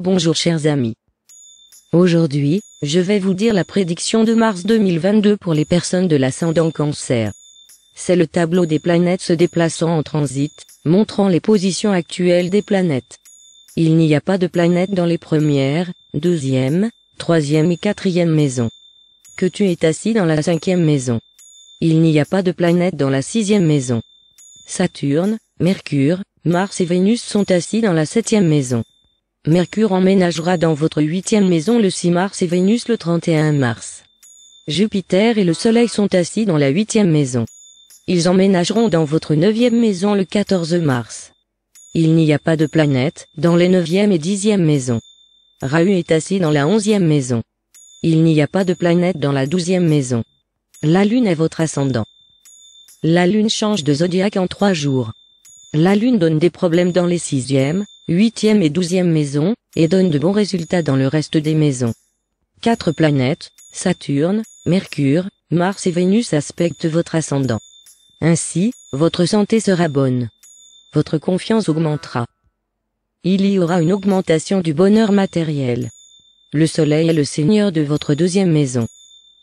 Bonjour chers amis. Aujourd'hui, je vais vous dire la prédiction de mars 2022 pour les personnes de l'ascendant cancer. C'est le tableau des planètes se déplaçant en transit, montrant les positions actuelles des planètes. Il n'y a pas de planète dans les premières, deuxième, troisième et quatrième maisons. Que tu es assis dans la cinquième maison. Il n'y a pas de planète dans la sixième maison. Saturne, Mercure, Mars et Vénus sont assis dans la septième maison. Mercure emménagera dans votre huitième maison le 6 mars et Vénus le 31 mars. Jupiter et le Soleil sont assis dans la huitième maison. Ils emménageront dans votre neuvième maison le 14 mars. Il n'y a pas de planète dans les neuvième et dixième maisons. Rahu est assis dans la onzième maison. Il n'y a pas de planète dans la douzième maison. La Lune est votre ascendant. La Lune change de zodiaque en trois jours. La Lune donne des problèmes dans les sixièmes, huitième et douzième maison, et donne de bons résultats dans le reste des maisons. Quatre planètes, Saturne, Mercure, Mars et Vénus aspectent votre ascendant. Ainsi, votre santé sera bonne. Votre confiance augmentera. Il y aura une augmentation du bonheur matériel. Le soleil est le seigneur de votre deuxième maison.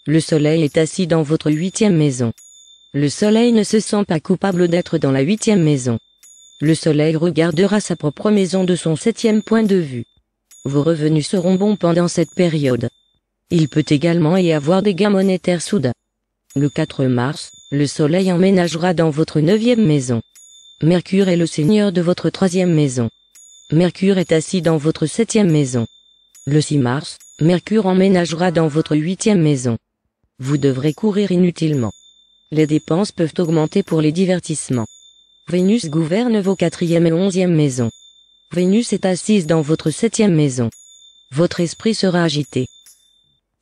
Le soleil est assis dans votre huitième maison. Le soleil ne se sent pas coupable d'être dans la huitième maison. Le soleil regardera sa propre maison de son septième point de vue. Vos revenus seront bons pendant cette période. Il peut également y avoir des gains monétaires soudains. Le 4 mars, le soleil emménagera dans votre neuvième maison. Mercure est le seigneur de votre troisième maison. Mercure est assis dans votre septième maison. Le 6 mars, Mercure emménagera dans votre huitième maison. Vous devrez courir inutilement. Les dépenses peuvent augmenter pour les divertissements. Vénus gouverne vos quatrième et onzième maisons. Vénus est assise dans votre septième maison. Votre esprit sera agité.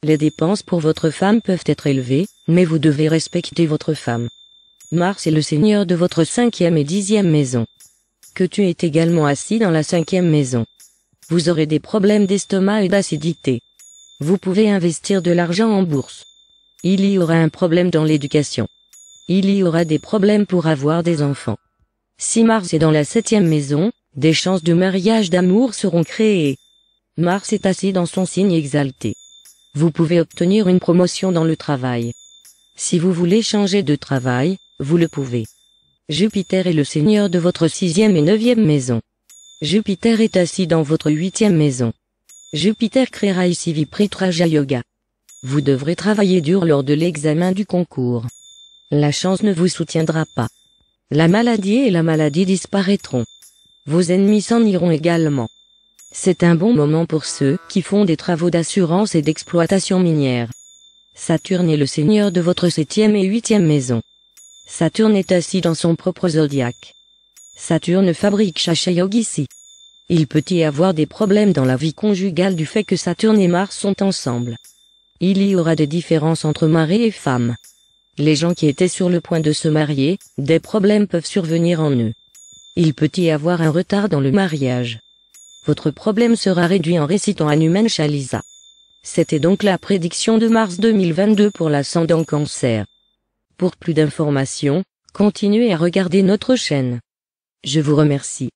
Les dépenses pour votre femme peuvent être élevées, mais vous devez respecter votre femme. Mars est le seigneur de votre cinquième et dixième maison. Que tu es également assis dans la cinquième maison. Vous aurez des problèmes d'estomac et d'acidité. Vous pouvez investir de l'argent en bourse. Il y aura un problème dans l'éducation. Il y aura des problèmes pour avoir des enfants. Si Mars est dans la septième maison, des chances de mariage d'amour seront créées. Mars est assis dans son signe exalté. Vous pouvez obtenir une promotion dans le travail. Si vous voulez changer de travail, vous le pouvez. Jupiter est le seigneur de votre sixième et neuvième maison. Jupiter est assis dans votre huitième maison. Jupiter créera ici Vipritraja Yoga. Vous devrez travailler dur lors de l'examen du concours. La chance ne vous soutiendra pas. La maladie et la maladie disparaîtront. Vos ennemis s'en iront également. C'est un bon moment pour ceux qui font des travaux d'assurance et d'exploitation minière. Saturne est le seigneur de votre septième et huitième maison. Saturne est assis dans son propre zodiaque. Saturne fabrique ici. Il peut y avoir des problèmes dans la vie conjugale du fait que Saturne et Mars sont ensemble. Il y aura des différences entre mari et femme les gens qui étaient sur le point de se marier, des problèmes peuvent survenir en eux. Il peut y avoir un retard dans le mariage. Votre problème sera réduit en récitant Anumen Chalisa. C'était donc la prédiction de mars 2022 pour l'ascendant cancer. Pour plus d'informations, continuez à regarder notre chaîne. Je vous remercie.